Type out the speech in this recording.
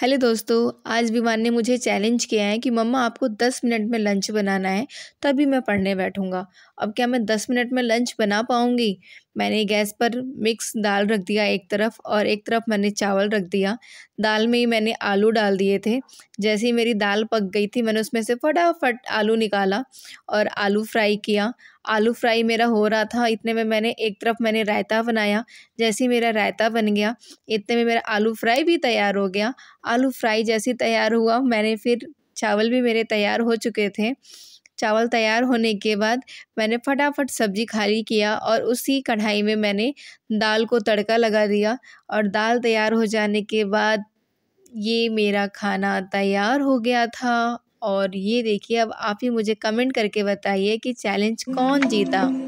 hello दोस्तों आज विमान ने मुझे चैलेंज किया है कि मम्मा आपको दस मिनट में लंच बनाना है तभी मैं पढ़ने बैठूँगा अब क्या मैं दस मिनट में लंच बना पाऊंगी मैंने गैस पर मिक्स दाल रख दिया एक तरफ और एक तरफ मैंने चावल रख दिया दाल में ही मैंने आलू डाल दिए थे जैसे ही मेरी दाल पक गई थी मैंने उसमें से फटाफट आलू निकाला और आलू फ्राई किया आलू फ्राई मेरा हो रहा था इतने में मैंने एक तरफ मैंने रायता बनाया जैसे ही मेरा रायता बन गया इतने में मेरा आलू फ्राई भी तैयार हो गया आलू फ्राई जैसे तैयार हुआ मैंने फिर चावल भी मेरे तैयार हो चुके थे चावल तैयार होने के बाद मैंने फटाफट सब्जी खाली किया और उसी कढ़ाई में मैंने दाल को तड़का लगा दिया और दाल तैयार हो जाने के बाद ये मेरा खाना तैयार हो गया था और ये देखिए अब आप ही मुझे कमेंट करके बताइए कि चैलेंज कौन जीता